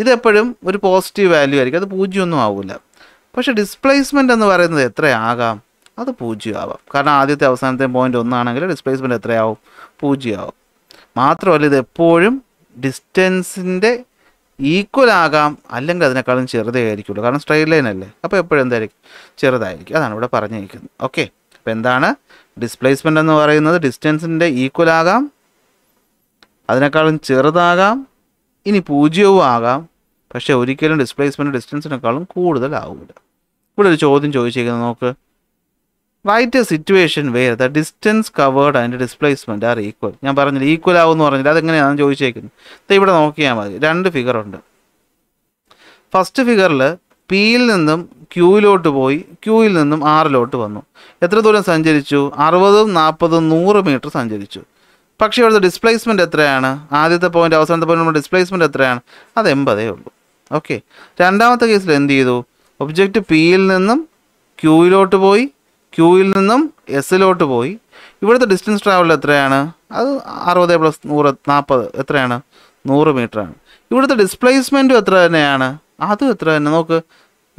ഇതെപ്പോഴും ഒരു പോസിറ്റീവ് വാല്യൂ ആയിരിക്കും അത് പൂജ്യമൊന്നും ആവില്ല പക്ഷേ ഡിസ്പ്ലേസ്മെൻ്റ് എന്ന് പറയുന്നത് എത്രയാകാം അത് പൂജ്യം ആവാം കാരണം ആദ്യത്തെ അവസാനത്തെ പോയിൻ്റ് ഒന്നാണെങ്കിൽ ഡിസ്പ്ലേസ്മെൻറ്റ് എത്രയാവും പൂജ്യം ആവും മാത്രമല്ല ഇത് എപ്പോഴും ഡിസ്റ്റൻസിൻ്റെ ഈക്വൽ ആകാം അല്ലെങ്കിൽ അതിനേക്കാളും ചെറുതേ ആയിരിക്കുള്ളൂ കാരണം സ്ട്രെയിറ്റ് ലൈൻ അല്ലേ അപ്പോൾ എപ്പോഴും എന്തായിരിക്കും ചെറുതായിരിക്കും അതാണ് ഇവിടെ പറഞ്ഞിരിക്കുന്നത് ഓക്കെ അപ്പോൾ എന്താണ് ഡിസ്പ്ലേസ്മെൻ്റ് എന്ന് പറയുന്നത് ഡിസ്റ്റൻസിൻ്റെ ഈക്വൽ ആകാം അതിനേക്കാളും ചെറുതാകാം ഇനി പൂജ്യവും ആകാം പക്ഷേ ഒരിക്കലും ഡിസ്പ്ലേസ്മെൻറ്റ് ഡിസ്റ്റൻസിനേക്കാളും കൂടുതലാവില്ല ഇവിടെ ഒരു ചോദ്യം ചോദിച്ചിരിക്കുന്നത് നോക്ക് write a situation where the distance covered and displacement are equal ഞാൻ പറഞ്ഞില്ല ഈക്വൽ ആവുമെന്ന് പറഞ്ഞില്ല അതെങ്ങനെയാണ് ചോദിച്ചേക്കുന്നത് ഇവിടെ നോക്കിയാൽ മതി രണ്ട് ഫിഗർ ഉണ്ട് ഫസ്റ്റ് ഫിഗറിൽ പിയിൽ നിന്നും ക്യൂയിലോട്ട് പോയി ക്യൂയിൽ നിന്നും ആറിലോട്ട് വന്നു എത്ര ദൂരം സഞ്ചരിച്ചു അറുപതും നാൽപ്പതും നൂറ് മീറ്റർ സഞ്ചരിച്ചു പക്ഷേ ഇവിടുത്തെ ഡിസ്പ്ലേസ്മെൻറ്റ് എത്രയാണ് ആദ്യത്തെ പോയിൻ്റ് അവസാനത്തെ പോയിൻ്റ് ഡിസ്പ്ലേസ്മെൻറ്റ് എത്രയാണ് അത് എൺപതേ ഉള്ളൂ ഓക്കെ രണ്ടാമത്തെ കേസിൽ എന്ത് ചെയ്തു ഒബ്ജക്റ്റ് പിയിൽ നിന്നും ക്യൂയിലോട്ട് പോയി ക്യൂയിൽ നിന്നും എസിലോട്ട് പോയി ഇവിടുത്തെ ഡിസ്റ്റൻസ് ട്രാവൽ എത്രയാണ് അത് അറുപത് പ്ലസ് നൂറ് നാൽപ്പത് എത്രയാണ് നൂറ് മീറ്ററാണ് ഇവിടുത്തെ ഡിസ്പ്ലേസ്മെൻറ്റും എത്ര തന്നെയാണ് അതും എത്ര തന്നെ നോക്ക്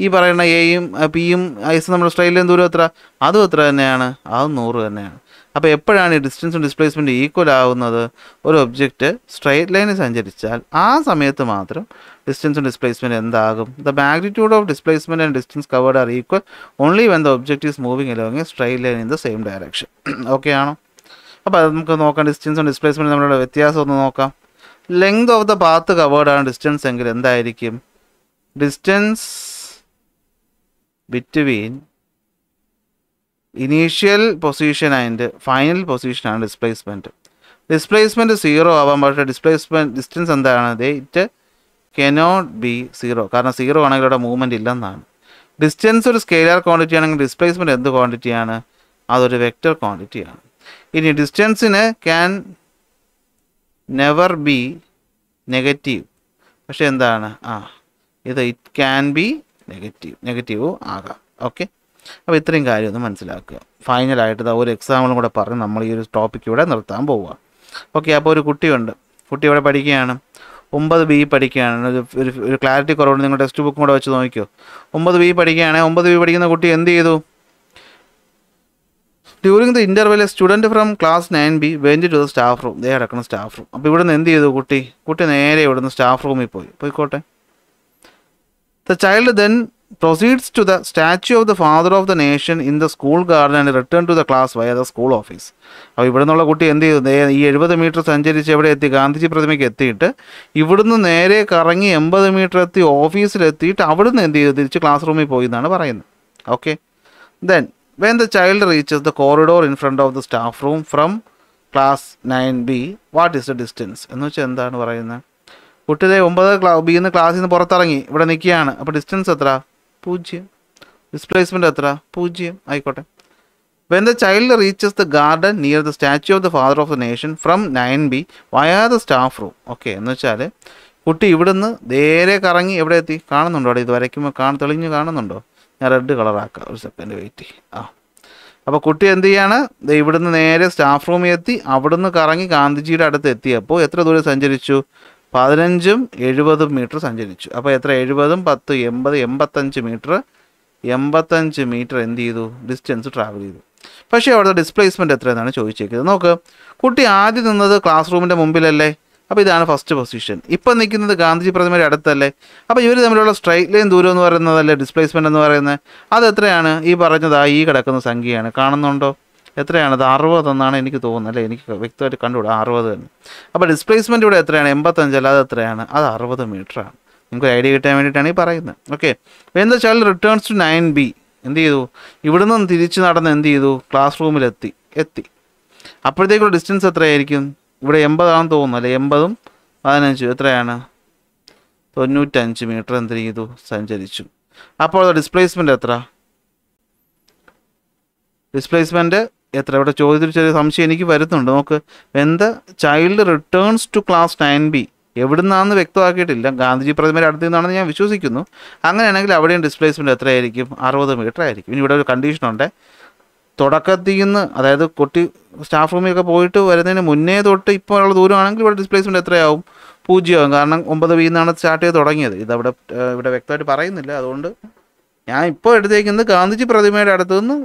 ഈ പറയുന്ന എയും പിയും ഐസും നമ്മുടെ സ്ട്രൈലിൻ്റെ ദൂരം എത്ര അതും എത്ര തന്നെയാണ് അതും നൂറ് തന്നെയാണ് അപ്പോൾ എപ്പോഴാണ് ഈ ഡിസ്റ്റൻസും ഡിസ്പ്ലേസ്മെൻറ്റും ഈക്വൽ ആവുന്നത് ഒരു ഒബ്ജക്റ്റ് സ്ട്രൈറ്റ് ലൈനിൽ സഞ്ചരിച്ചാൽ ആ സമയത്ത് മാത്രം ഡിസ്റ്റൻസും ഡിസ്പ്ലേസ്മെൻറ്റ് എന്താകും the magnitude of displacement and distance covered are equal only when the object is moving along straight line in the same direction okay ആണോ അപ്പോൾ അത് നമുക്ക് നോക്കാം ഡിസ്റ്റൻസും ഡിസ്പ്ലേസ്മെൻറ്റും നമ്മളുടെ വ്യത്യാസം ഒന്ന് നോക്കാം length of the path covered ആണ് ഡിസ്റ്റൻസ് എങ്കിൽ എന്തായിരിക്കും distance between initial position and final പൊസിഷനാണ് ഡിസ്പ്ലേസ്മെൻറ്റ് ഡിസ്പ്ലേസ്മെൻറ്റ് സീറോ ആവാൻ പക്ഷേ ഡിസ്പ്ലേസ്മെൻറ്റ് ഡിസ്റ്റൻസ് എന്താണ് ഇറ്റ് കനോട്ട് ബി സീറോ കാരണം സീറോ ആണെങ്കിൽ അവിടെ മൂവ്മെൻറ്റ് ഇല്ലെന്നാണ് ഡിസ്റ്റൻസ് ഒരു സ്കെയിലർ ക്വാണ്ടിറ്റി ആണെങ്കിൽ ഡിസ്പ്ലേസ്മെൻറ്റ് എന്ത് ക്വാണ്ടിറ്റിയാണ് അതൊരു വെക്റ്റർ ക്വാണ്ടിറ്റിയാണ് ഇനി ഡിസ്റ്റൻസിന് ക്യാൻ നെവർ ബി നെഗറ്റീവ് പക്ഷെ എന്താണ് ആ ഇത് it can be negative negative ആകാം ഓക്കെ അപ്പോൾ ഇത്രയും കാര്യം ഒന്ന് മനസ്സിലാക്കുക ഫൈനലായിട്ട് ഒരു എക്സാമ്പിളും കൂടെ പറഞ്ഞ് നമ്മൾ ഈ ഒരു ടോപ്പിക്ക് ഇവിടെ നിർത്താൻ പോവുക ഓക്കെ അപ്പോൾ ഒരു കുട്ടിയുണ്ട് കുട്ടി ഇവിടെ പഠിക്കുകയാണ് ഒമ്പത് ബി പഠിക്കുകയാണ് ഒരു ഒരു ക്ലാരിറ്റി കുറവുണ്ട് നിങ്ങൾ ടെക്സ്റ്റ് ബുക്കും കൂടെ വെച്ച് നോക്കിയോ ഒമ്പത് ബി പഠിക്കുകയാണ് ഒമ്പത് ബി പഠിക്കുന്ന കുട്ടി എന്ത് ചെയ്തു during the interval student from class nine B went to the staff room ദേ അടക്കണ സ്റ്റാഫ് റൂം അപ്പോൾ ഇവിടുന്ന് എന്ത് ചെയ്തു കുട്ടി കുട്ടി നേരെ ഇവിടുന്ന് സ്റ്റാഫ് റൂമിൽ പോയി പോയിക്കോട്ടെ the child then proceeds to the statue of the father of the nation in the school garden and return to the class via the school office അപ്പോൾ ഇവിടെ നിന്നുള്ള കുട്ടി എന്ത് ചെയ്തു ഈ എഴുപത് മീറ്റർ സഞ്ചരിച്ച് എവിടെ എത്തി ഗാന്ധിജി പ്രതിമയ്ക്ക് എത്തിയിട്ട് ഇവിടുന്ന് നേരെ കറങ്ങി എൺപത് മീറ്റർ എത്തി ഓഫീസിലെത്തിയിട്ട് അവിടുന്ന് എന്ത് ചെയ്തു തിരിച്ച് ക്ലാസ് റൂമിൽ പോയി എന്നാണ് പറയുന്നത് okay then when the child reaches the corridor in front of the staff room from class nine B what is the distance എന്ന് വെച്ചാൽ എന്താണ് പറയുന്നത് കുട്ടിയുടെ ഒമ്പത് ക്ലാ ബിന്ന് ക്ലാസ്സിൽ നിന്ന് പുറത്തിറങ്ങി ഇവിടെ നിൽക്കുകയാണ് അപ്പോൾ ഡിസ്റ്റൻസ് എത്ര പൂജ്യം ഡിസ്പ്ലേസ്മെൻ്റ് എത്ര പൂജ്യം ആയിക്കോട്ടെ when the child reaches the garden near the statue of the father of the nation from nine B via the staff room okay എന്ന് വെച്ചാൽ കുട്ടി ഇവിടുന്ന് നേരെ കറങ്ങി എവിടെ എത്തി കാണുന്നുണ്ടോ അവിടെ ഇത് വരയ്ക്കുമ്പോൾ കാണ തെളിഞ്ഞ് കാണുന്നുണ്ടോ ഞാൻ റെഡ് കളറാക്കാം ഒരു സെക്കൻഡ് വെയിറ്റ് ആ അപ്പോൾ കുട്ടി എന്ത് ചെയ്യാണ് ഇവിടുന്ന് നേരെ സ്റ്റാഫ് റൂമിൽ എത്തി അവിടുന്ന് കറങ്ങി ഗാന്ധിജിയുടെ അടുത്ത് എത്തിയപ്പോൾ എത്ര ദൂരം സഞ്ചരിച്ചു പതിനഞ്ചും എഴുപതും മീറ്റർ സഞ്ചരിച്ചു അപ്പോൾ എത്ര എഴുപതും പത്ത് എൺപത് എൺപത്തഞ്ച് മീറ്റർ എൺപത്തഞ്ച് മീറ്റർ എന്ത് ചെയ്തു ഡിസ്റ്റൻസ് ട്രാവൽ ചെയ്തു പക്ഷേ അവിടുത്തെ ഡിസ്പ്ലേസ്മെൻറ്റ് എത്രയെന്നാണ് ചോദിച്ചേക്കുന്നത് നോക്ക് കുട്ടി ആദ്യം നിന്നത് ക്ലാസ് റൂമിൻ്റെ മുമ്പിലല്ലേ അപ്പോൾ ഇതാണ് ഫസ്റ്റ് പൊസിഷൻ ഇപ്പം നിൽക്കുന്നത് ഗാന്ധിജി പ്രതിമയുടെ അടുത്തല്ലേ അപ്പോൾ ഇവർ തമ്മിലുള്ള സ്ട്രൈറ്റ് ലൈൻ ദൂരം എന്ന് പറയുന്നതല്ലേ ഡിസ്പ്ലേസ്മെൻറ്റ് എന്ന് പറയുന്നത് അത് എത്രയാണ് ഈ പറഞ്ഞത് ആ ഈ കിടക്കുന്ന സംഖ്യയാണ് കാണുന്നുണ്ടോ എത്രയാണ് അറുപത് എന്നാണ് എനിക്ക് തോന്നുന്നത് അല്ലേ എനിക്ക് വ്യക്തമായിട്ട് കണ്ടുകൂടാ അറുപത് തന്നെ അപ്പോൾ ഡിസ്പ്ലേസ്മെൻറ്റ് ഇവിടെ എത്രയാണ് എൺപത്തഞ്ച് അല്ലാതെ എത്രയാണ് അത് അറുപത് മീറ്ററാണ് നമുക്ക് ഐഡിയ കിട്ടാൻ വേണ്ടിയിട്ടാണ് ഈ പറയുന്നത് ഓക്കെ എന്താ child returns to nine B എന്ത് ചെയ്തു നിന്ന് തിരിച്ച് നടന്ന് എന്ത് ചെയ്തു ക്ലാസ് റൂമിലെത്തി എത്തി അപ്പോഴത്തേക്കുള്ള ഡിസ്റ്റൻസ് എത്രയായിരിക്കും ഇവിടെ എൺപതാണെന്ന് തോന്നുന്നു അല്ലേ എൺപതും പതിനഞ്ചും എത്രയാണ് തൊണ്ണൂറ്റഞ്ച് മീറ്റർ എന്ത് ചെയ്തു സഞ്ചരിച്ചു അപ്പോൾ ഡിസ്പ്ലേസ്മെൻ്റ് എത്ര ഡിസ്പ്ലേസ്മെൻറ്റ് എത്ര ഇവിടെ ചോദ്യത്തിൽ ചെറിയ സംശയം എനിക്ക് വരുന്നുണ്ട് നോക്ക് when the child returns to class nine B എവിടുന്നാണെന്ന് വ്യക്തമാക്കിയിട്ടില്ല ഗാന്ധിജി പ്രതിമയുടെ അടുത്ത് നിന്നാണെന്ന് ഞാൻ വിശ്വസിക്കുന്നു അങ്ങനെയാണെങ്കിൽ അവിടെയും ഡിസ്പ്ലേസ്മെൻറ്റ് എത്രയായിരിക്കും അറുപത് മീറ്റർ ആയിരിക്കും ഇനി ഇവിടെ ഒരു കണ്ടീഷനുണ്ട് തുടക്കത്തിൽ നിന്ന് അതായത് കുട്ടി സ്റ്റാഫ് റൂമിലൊക്കെ പോയിട്ട് വരുന്നതിന് മുന്നേ തൊട്ട് ഇപ്പോൾ ഉള്ള ദൂരമാണെങ്കിൽ ഇവിടെ ഡിസ്പ്ലേസ്മെൻറ്റ് എത്രയാവും പൂജ്യമാകും കാരണം ഒമ്പത് വീന്നാണ് സ്റ്റാർട്ട് ചെയ്ത് തുടങ്ങിയത് ഇതവിടെ ഇവിടെ വ്യക്തമായിട്ട് പറയുന്നില്ല അതുകൊണ്ട് ഞാൻ ഇപ്പോൾ എടുത്തേക്കുന്നത് ഗാന്ധിജി പ്രതിമയുടെ നിന്ന്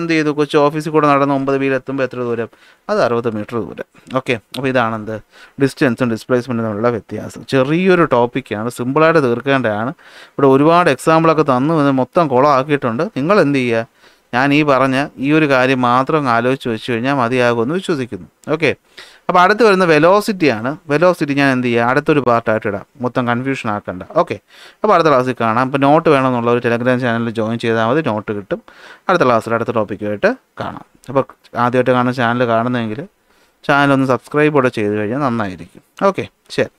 എന്ത് ചെയ്തു കൊച്ചു ഓഫീസിൽ കൂടെ നടന്ന് ഒമ്പത് എത്തുമ്പോൾ എത്ര ദൂരം അത് അറുപത് മീറ്റർ ദൂരം ഓക്കെ അപ്പോൾ ഇതാണെന്ത് ഡിസ്റ്റൻസും ഡിസ്പ്ലേസ്മെൻറ്റും തമ്മിലുള്ള വ്യത്യാസം ചെറിയൊരു ടോപ്പിക്കാണ് സിമ്പിളായിട്ട് തീർക്കേണ്ടതാണ് ഇവിടെ ഒരുപാട് എക്സാമ്പിളൊക്കെ തന്നു ഇത് മൊത്തം കുളമാക്കിയിട്ടുണ്ട് നിങ്ങൾ എന്ത് ചെയ്യുക ഞാൻ ഈ പറഞ്ഞ ഈ ഒരു കാര്യം മാത്രം ആലോചിച്ച് വെച്ച് കഴിഞ്ഞാൽ മതിയാകുമെന്ന് വിശ്വസിക്കുന്നു ഓക്കെ അപ്പോൾ അടുത്ത് വരുന്ന വെലോസിറ്റിയാണ് വെലോസിറ്റി ഞാൻ എന്ത് ചെയ്യുക അടുത്തൊരു പാർട്ടായിട്ട് ഇടാം മൊത്തം കൺഫ്യൂഷൻ ആക്കണ്ട ഓക്കെ അപ്പോൾ അടുത്ത ക്ലാസ്സിൽ കാണാം അപ്പോൾ നോട്ട് വേണമെന്നുള്ള ഒരു ടെലഗ്രാം ചാനലിൽ ജോയിൻ ചെയ്താൽ മതി നോട്ട് കിട്ടും അടുത്ത ക്ലാസ്സിൽ അടുത്ത ടോപ്പിക്കുമായിട്ട് കാണാം അപ്പോൾ ആദ്യമായിട്ട് കാണുന്ന ചാനൽ കാണുന്നതെങ്കിൽ ചാനലൊന്ന് സബ്സ്ക്രൈബ് കൂടെ ചെയ്ത് കഴിഞ്ഞാൽ നന്നായിരിക്കും ഓക്കെ ശരി